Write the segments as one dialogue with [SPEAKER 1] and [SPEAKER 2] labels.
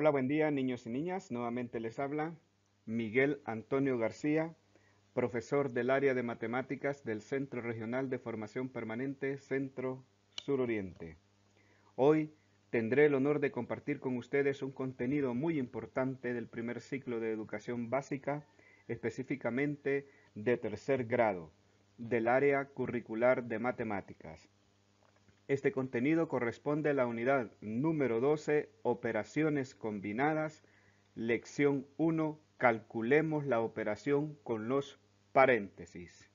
[SPEAKER 1] Hola, buen día, niños y niñas. Nuevamente les habla Miguel Antonio García, profesor del área de matemáticas del Centro Regional de Formación Permanente Centro Suroriente. Hoy tendré el honor de compartir con ustedes un contenido muy importante del primer ciclo de educación básica, específicamente de tercer grado, del área curricular de matemáticas. Este contenido corresponde a la unidad número 12, operaciones combinadas, lección 1, calculemos la operación con los paréntesis.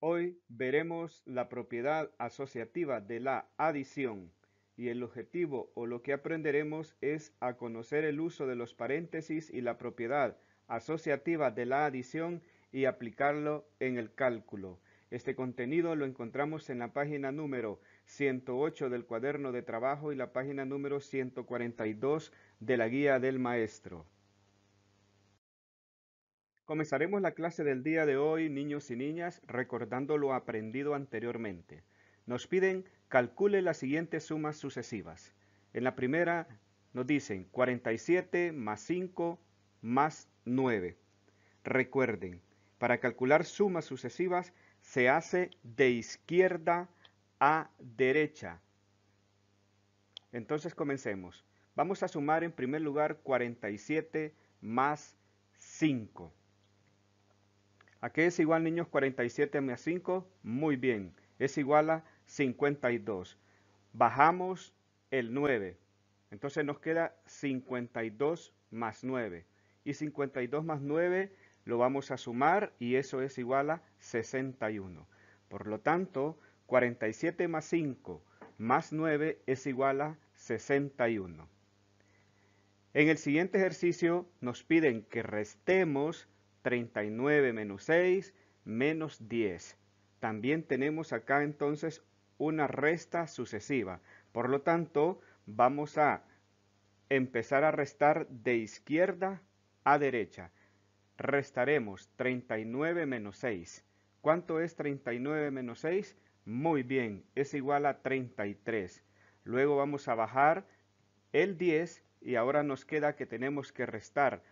[SPEAKER 1] Hoy veremos la propiedad asociativa de la adición y el objetivo o lo que aprenderemos es a conocer el uso de los paréntesis y la propiedad asociativa de la adición y aplicarlo en el cálculo. Este contenido lo encontramos en la página número 108 del cuaderno de trabajo y la página número 142 de la guía del maestro. Comenzaremos la clase del día de hoy, niños y niñas, recordando lo aprendido anteriormente. Nos piden calcule las siguientes sumas sucesivas. En la primera nos dicen 47 más 5 más 9. Recuerden, para calcular sumas sucesivas se hace de izquierda a derecha. Entonces comencemos. Vamos a sumar en primer lugar 47 más 5. ¿A qué es igual, niños, 47 más 5? Muy bien, es igual a 52. Bajamos el 9. Entonces nos queda 52 más 9. Y 52 más 9 lo vamos a sumar y eso es igual a 61. Por lo tanto, 47 más 5 más 9 es igual a 61. En el siguiente ejercicio nos piden que restemos 39 menos 6 menos 10. También tenemos acá entonces una resta sucesiva. Por lo tanto, vamos a empezar a restar de izquierda a derecha restaremos 39 menos 6. ¿Cuánto es 39 menos 6? Muy bien, es igual a 33. Luego vamos a bajar el 10 y ahora nos queda que tenemos que restar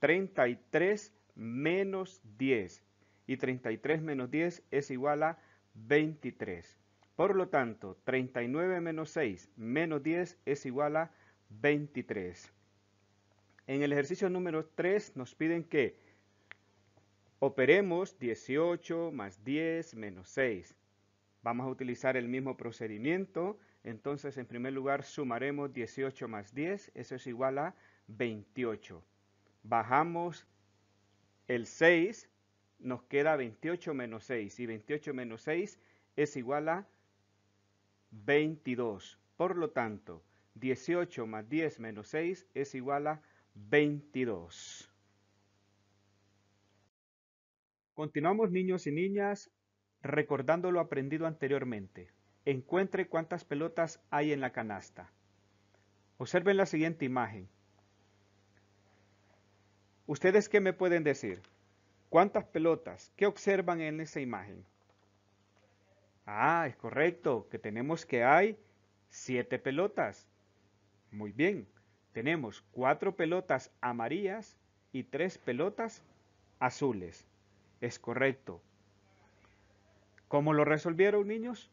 [SPEAKER 1] 33 menos 10. Y 33 menos 10 es igual a 23. Por lo tanto, 39 menos 6 menos 10 es igual a 23. En el ejercicio número 3 nos piden que Operemos 18 más 10 menos 6. Vamos a utilizar el mismo procedimiento. Entonces, en primer lugar, sumaremos 18 más 10. Eso es igual a 28. Bajamos el 6. Nos queda 28 menos 6. Y 28 menos 6 es igual a 22. Por lo tanto, 18 más 10 menos 6 es igual a 22. Continuamos niños y niñas recordando lo aprendido anteriormente. Encuentre cuántas pelotas hay en la canasta. Observen la siguiente imagen. ¿Ustedes qué me pueden decir? ¿Cuántas pelotas? ¿Qué observan en esa imagen? Ah, es correcto, que tenemos que hay siete pelotas. Muy bien, tenemos cuatro pelotas amarillas y tres pelotas azules es correcto. ¿Cómo lo resolvieron niños?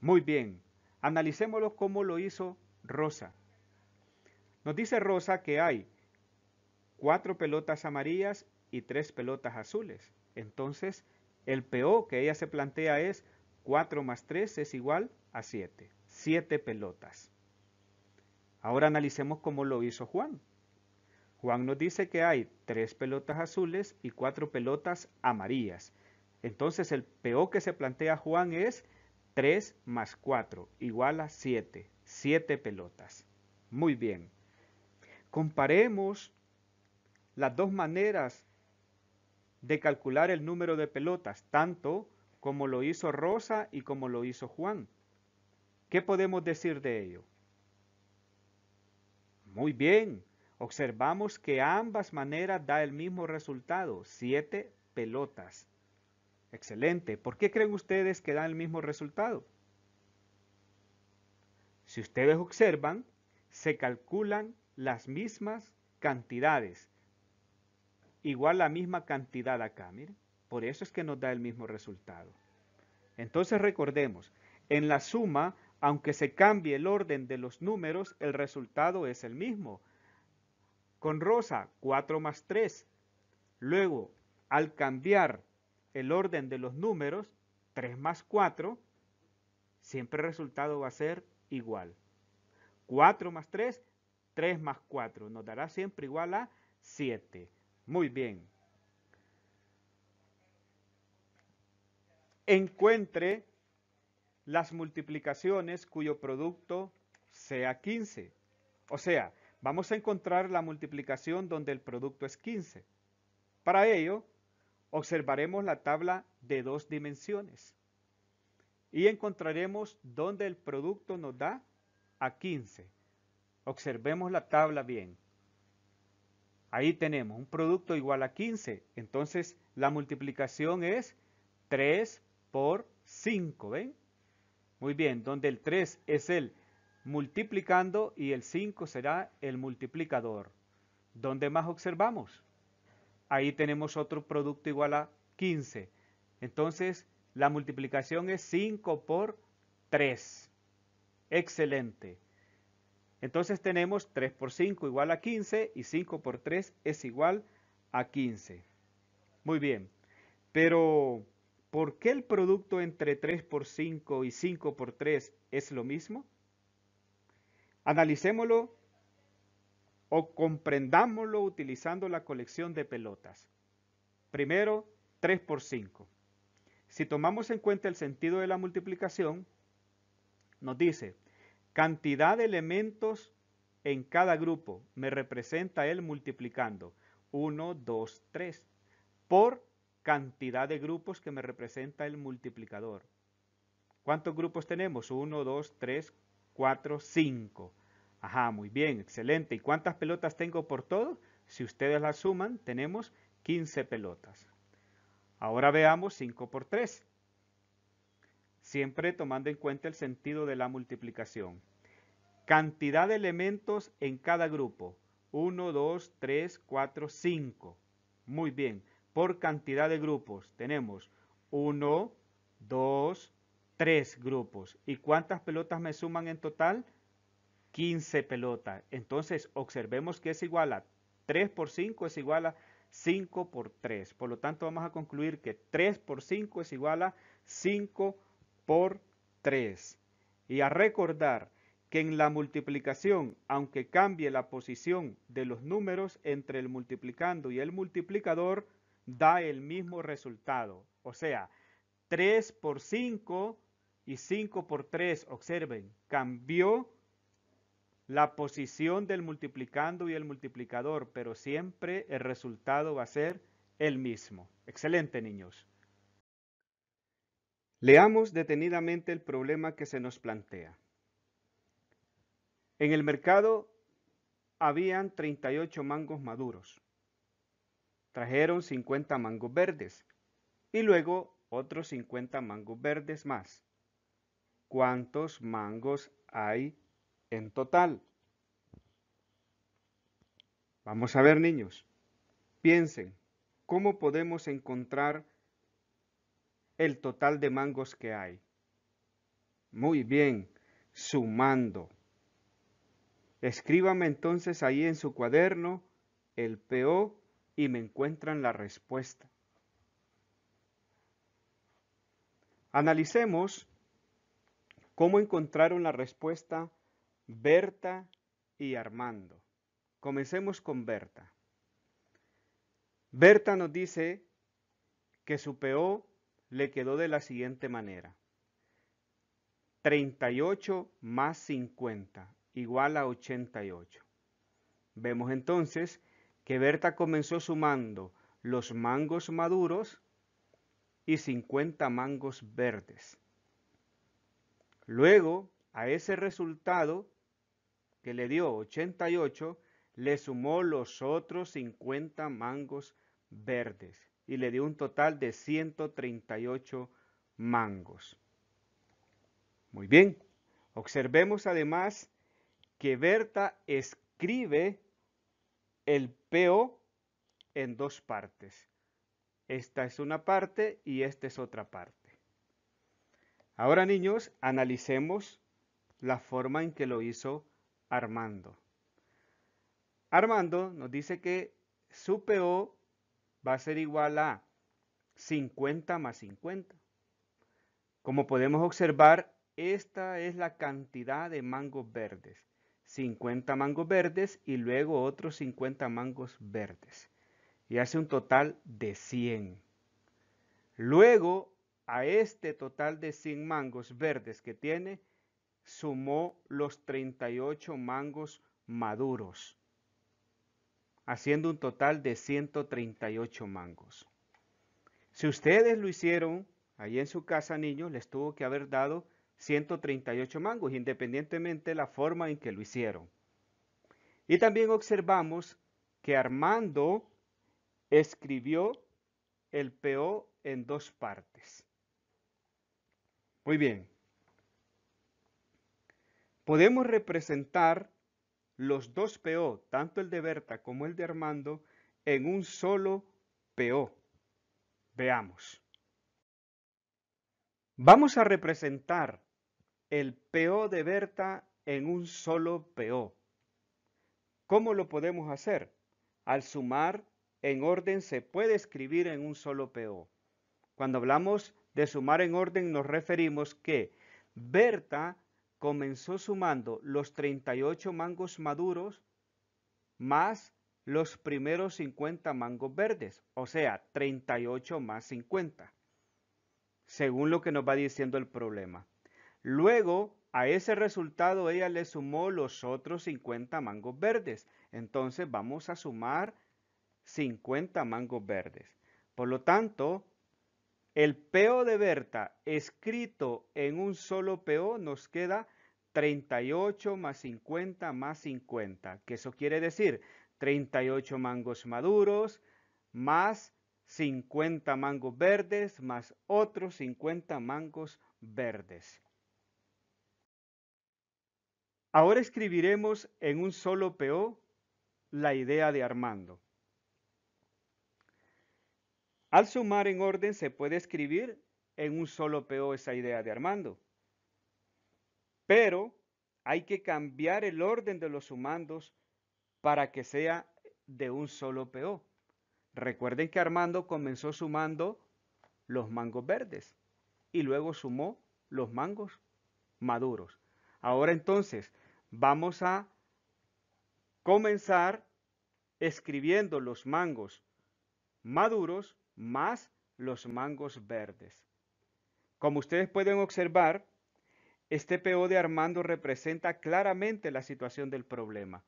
[SPEAKER 1] Muy bien, analicémoslo cómo lo hizo Rosa. Nos dice Rosa que hay cuatro pelotas amarillas y tres pelotas azules. Entonces, el PO que ella se plantea es 4 más 3 es igual a siete. Siete pelotas. Ahora analicemos cómo lo hizo Juan. Juan nos dice que hay tres pelotas azules y cuatro pelotas amarillas. Entonces el peor que se plantea Juan es 3 más 4 igual a 7. 7 pelotas. Muy bien. Comparemos las dos maneras de calcular el número de pelotas, tanto como lo hizo Rosa y como lo hizo Juan. ¿Qué podemos decir de ello? Muy bien, Observamos que ambas maneras da el mismo resultado, siete pelotas. Excelente. ¿Por qué creen ustedes que dan el mismo resultado? Si ustedes observan, se calculan las mismas cantidades. Igual la misma cantidad acá, miren. Por eso es que nos da el mismo resultado. Entonces recordemos, en la suma, aunque se cambie el orden de los números, el resultado es el mismo con rosa, 4 más 3. Luego, al cambiar el orden de los números, 3 más 4, siempre el resultado va a ser igual. 4 más 3, 3 más 4, nos dará siempre igual a 7. Muy bien. Encuentre las multiplicaciones cuyo producto sea 15. O sea, Vamos a encontrar la multiplicación donde el producto es 15. Para ello, observaremos la tabla de dos dimensiones y encontraremos donde el producto nos da a 15. Observemos la tabla bien. Ahí tenemos un producto igual a 15. Entonces la multiplicación es 3 por 5. ¿Ven? Muy bien, donde el 3 es el multiplicando y el 5 será el multiplicador. ¿Dónde más observamos? Ahí tenemos otro producto igual a 15. Entonces, la multiplicación es 5 por 3. Excelente. Entonces tenemos 3 por 5 igual a 15 y 5 por 3 es igual a 15. Muy bien. Pero, ¿por qué el producto entre 3 por 5 y 5 por 3 es lo mismo? Analicémoslo o comprendámoslo utilizando la colección de pelotas. Primero, 3 por 5. Si tomamos en cuenta el sentido de la multiplicación, nos dice, cantidad de elementos en cada grupo me representa el multiplicando 1, 2, 3 por cantidad de grupos que me representa el multiplicador. ¿Cuántos grupos tenemos? 1, 2, 3, 4, 5. Ajá, muy bien, excelente. ¿Y cuántas pelotas tengo por todo? Si ustedes las suman, tenemos 15 pelotas. Ahora veamos 5 por 3. Siempre tomando en cuenta el sentido de la multiplicación. Cantidad de elementos en cada grupo. 1, 2, 3, 4, 5. Muy bien. Por cantidad de grupos tenemos 1, 2, tres grupos. ¿Y cuántas pelotas me suman en total? 15 pelotas. Entonces, observemos que es igual a 3 por 5 es igual a 5 por 3. Por lo tanto, vamos a concluir que 3 por 5 es igual a 5 por 3. Y a recordar que en la multiplicación, aunque cambie la posición de los números entre el multiplicando y el multiplicador, da el mismo resultado. O sea, 3 por 5 y 5 por 3, observen, cambió la posición del multiplicando y el multiplicador, pero siempre el resultado va a ser el mismo. Excelente, niños. Leamos detenidamente el problema que se nos plantea. En el mercado habían 38 mangos maduros. Trajeron 50 mangos verdes y luego otros 50 mangos verdes más. ¿Cuántos mangos hay en total? Vamos a ver, niños. Piensen, ¿cómo podemos encontrar el total de mangos que hay? Muy bien, sumando. Escríbame entonces ahí en su cuaderno el PO y me encuentran la respuesta. Analicemos ¿Cómo encontraron la respuesta Berta y Armando? Comencemos con Berta. Berta nos dice que su PO le quedó de la siguiente manera. 38 más 50 igual a 88. Vemos entonces que Berta comenzó sumando los mangos maduros y 50 mangos verdes. Luego, a ese resultado que le dio 88, le sumó los otros 50 mangos verdes y le dio un total de 138 mangos. Muy bien, observemos además que Berta escribe el PO en dos partes. Esta es una parte y esta es otra parte. Ahora niños, analicemos la forma en que lo hizo Armando. Armando nos dice que su PO va a ser igual a 50 más 50. Como podemos observar, esta es la cantidad de mangos verdes. 50 mangos verdes y luego otros 50 mangos verdes. Y hace un total de 100. Luego a este total de 100 mangos verdes que tiene, sumó los 38 mangos maduros, haciendo un total de 138 mangos. Si ustedes lo hicieron ahí en su casa, niños, les tuvo que haber dado 138 mangos, independientemente de la forma en que lo hicieron. Y también observamos que Armando escribió el PO en dos partes. Muy bien. Podemos representar los dos PO, tanto el de Berta como el de Armando, en un solo PO. Veamos. Vamos a representar el PO de Berta en un solo PO. ¿Cómo lo podemos hacer? Al sumar en orden se puede escribir en un solo PO. Cuando hablamos de sumar en orden nos referimos que Berta comenzó sumando los 38 mangos maduros más los primeros 50 mangos verdes, o sea, 38 más 50, según lo que nos va diciendo el problema. Luego, a ese resultado ella le sumó los otros 50 mangos verdes. Entonces vamos a sumar 50 mangos verdes. Por lo tanto, el P.O. de Berta escrito en un solo P.O. nos queda 38 más 50 más 50, que eso quiere decir 38 mangos maduros más 50 mangos verdes más otros 50 mangos verdes. Ahora escribiremos en un solo P.O. la idea de Armando. Al sumar en orden se puede escribir en un solo PO esa idea de Armando. Pero hay que cambiar el orden de los sumandos para que sea de un solo PO. Recuerden que Armando comenzó sumando los mangos verdes y luego sumó los mangos maduros. Ahora entonces vamos a comenzar escribiendo los mangos maduros más los mangos verdes. Como ustedes pueden observar, este PO de Armando representa claramente la situación del problema.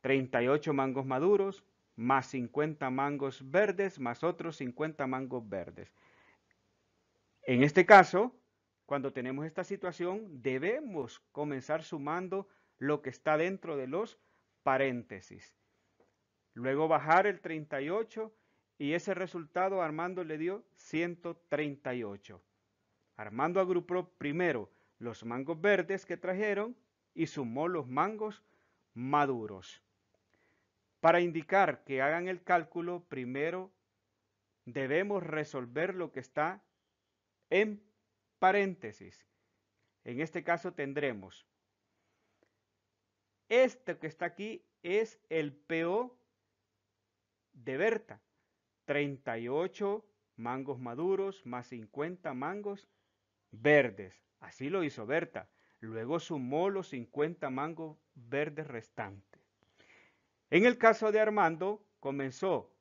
[SPEAKER 1] 38 mangos maduros, más 50 mangos verdes, más otros 50 mangos verdes. En este caso, cuando tenemos esta situación, debemos comenzar sumando lo que está dentro de los paréntesis. Luego bajar el 38 y ese resultado Armando le dio 138. Armando agrupó primero los mangos verdes que trajeron y sumó los mangos maduros. Para indicar que hagan el cálculo, primero debemos resolver lo que está en paréntesis. En este caso tendremos, este que está aquí es el PO de Berta. 38 mangos maduros más 50 mangos verdes. Así lo hizo Berta. Luego sumó los 50 mangos verdes restantes. En el caso de Armando, comenzó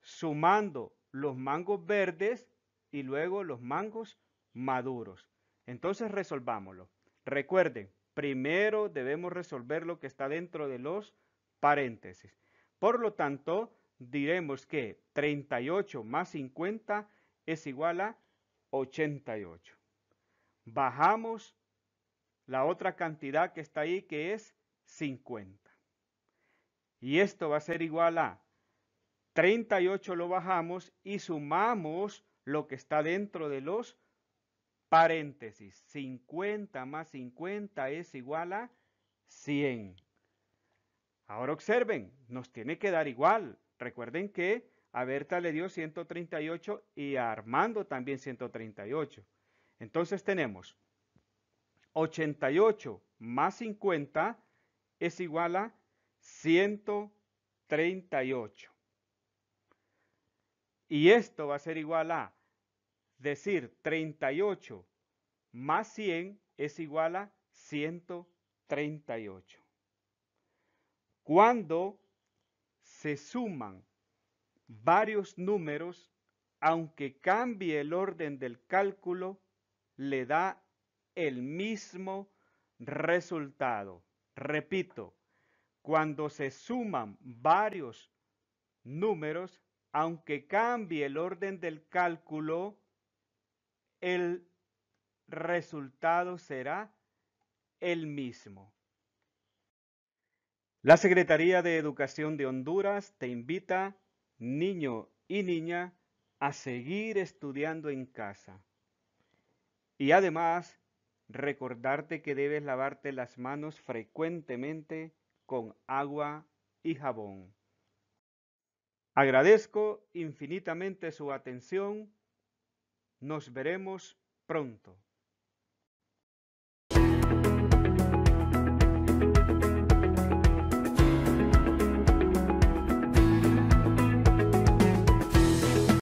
[SPEAKER 1] sumando los mangos verdes y luego los mangos maduros. Entonces resolvámoslo. Recuerden, primero debemos resolver lo que está dentro de los paréntesis. Por lo tanto, diremos que 38 más 50 es igual a 88. Bajamos la otra cantidad que está ahí, que es 50. Y esto va a ser igual a 38 lo bajamos y sumamos lo que está dentro de los paréntesis. 50 más 50 es igual a 100. Ahora observen, nos tiene que dar igual. Recuerden que a Berta le dio 138 y a Armando también 138. Entonces tenemos 88 más 50 es igual a 138. Y esto va a ser igual a decir 38 más 100 es igual a 138. Cuando se suman varios números, aunque cambie el orden del cálculo, le da el mismo resultado. Repito, cuando se suman varios números, aunque cambie el orden del cálculo, el resultado será el mismo. La Secretaría de Educación de Honduras te invita, niño y niña, a seguir estudiando en casa. Y además, recordarte que debes lavarte las manos frecuentemente con agua y jabón. Agradezco infinitamente su atención. Nos veremos pronto.